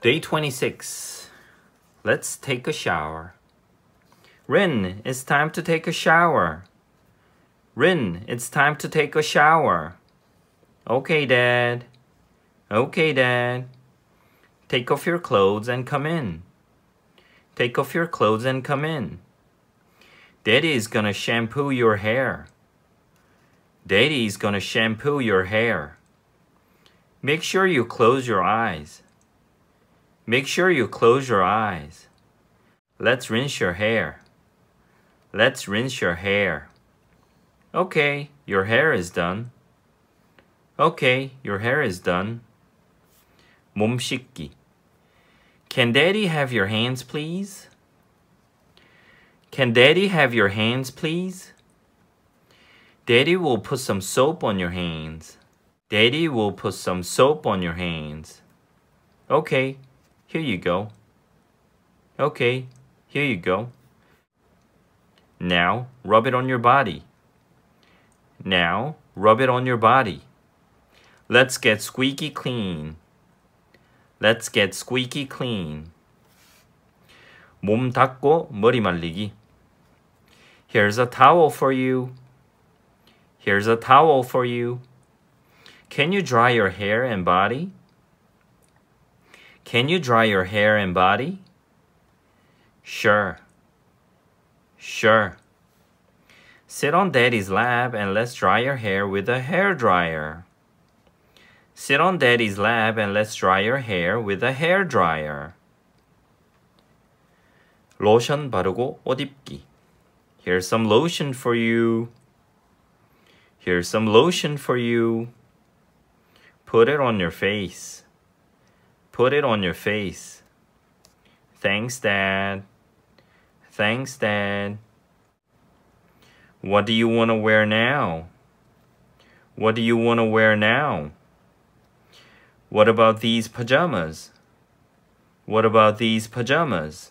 Day 26. Let's take a shower. Rin, it's time to take a shower. Rin, it's time to take a shower. Okay, Dad. Okay, Dad. Take off your clothes and come in. Take off your clothes and come in. Daddy is gonna shampoo your hair. Daddy is gonna shampoo your hair. Make sure you close your eyes. Make sure you close your eyes. Let's rinse your hair. Let's rinse your hair. Okay, your hair is done. Okay, your hair is done. 몸 씻기. Can daddy have your hands, please? Can daddy have your hands, please? Daddy will put some soap on your hands. Daddy will put some soap on your hands. Okay, here you go. Okay, here you go. Now rub it on your body. Now rub it on your body. Let's get squeaky clean. Let's get squeaky clean. 몸 닦고 머리 말리기. Here's a towel for you. Here's a towel for you. Can you dry your hair and body? Can you dry your hair and body? Sure. Sure. Sit on daddy's lap and let's dry your hair with a hair dryer. Sit on daddy's lap and let's dry your hair with a hair dryer. 로션 바르고 옷 입기. Here's some lotion for you. Here's some lotion for you. Put it on your face. Put it on your face. Thanks, Dad. Thanks, Dad. What do you want to wear now? What do you want to wear now? What about these pajamas? What about these pajamas?